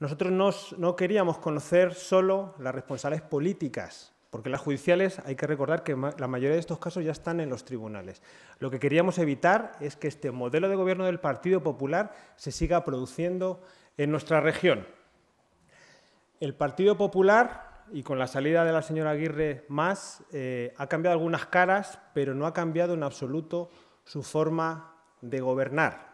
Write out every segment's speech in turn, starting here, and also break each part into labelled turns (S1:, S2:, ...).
S1: nosotros no queríamos conocer solo las responsables políticas, porque las judiciales, hay que recordar que la mayoría de estos casos ya están en los tribunales. Lo que queríamos evitar es que este modelo de gobierno del Partido Popular se siga produciendo en nuestra región. El Partido Popular, y con la salida de la señora Aguirre más, eh, ha cambiado algunas caras, pero no ha cambiado en absoluto su forma de gobernar.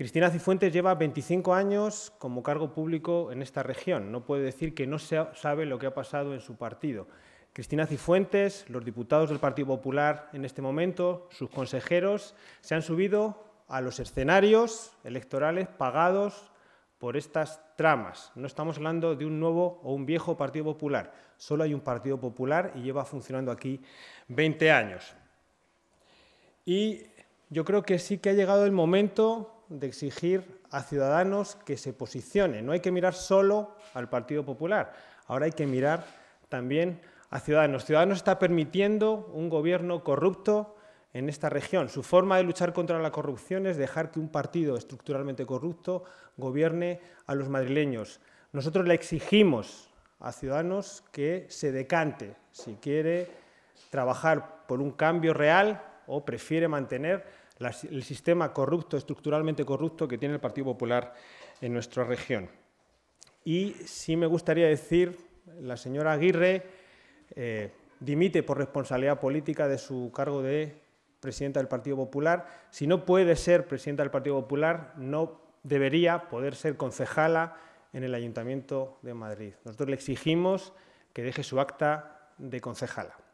S1: Cristina Cifuentes lleva 25 años como cargo público en esta región. No puede decir que no se sabe lo que ha pasado en su partido. Cristina Cifuentes, los diputados del Partido Popular en este momento, sus consejeros, se han subido a los escenarios electorales pagados por estas tramas. No estamos hablando de un nuevo o un viejo Partido Popular. Solo hay un Partido Popular y lleva funcionando aquí 20 años. Y yo creo que sí que ha llegado el momento de exigir a ciudadanos que se posicione No hay que mirar solo al Partido Popular, ahora hay que mirar también a Ciudadanos. Ciudadanos está permitiendo un gobierno corrupto en esta región. Su forma de luchar contra la corrupción es dejar que un partido estructuralmente corrupto gobierne a los madrileños. Nosotros le exigimos a Ciudadanos que se decante si quiere trabajar por un cambio real o prefiere mantener el sistema corrupto, estructuralmente corrupto que tiene el Partido Popular en nuestra región. Y sí me gustaría decir, la señora Aguirre eh, dimite por responsabilidad política de su cargo de presidenta del Partido Popular. Si no puede ser presidenta del Partido Popular, no debería poder ser concejala en el Ayuntamiento de Madrid. Nosotros le exigimos que deje su acta de concejala.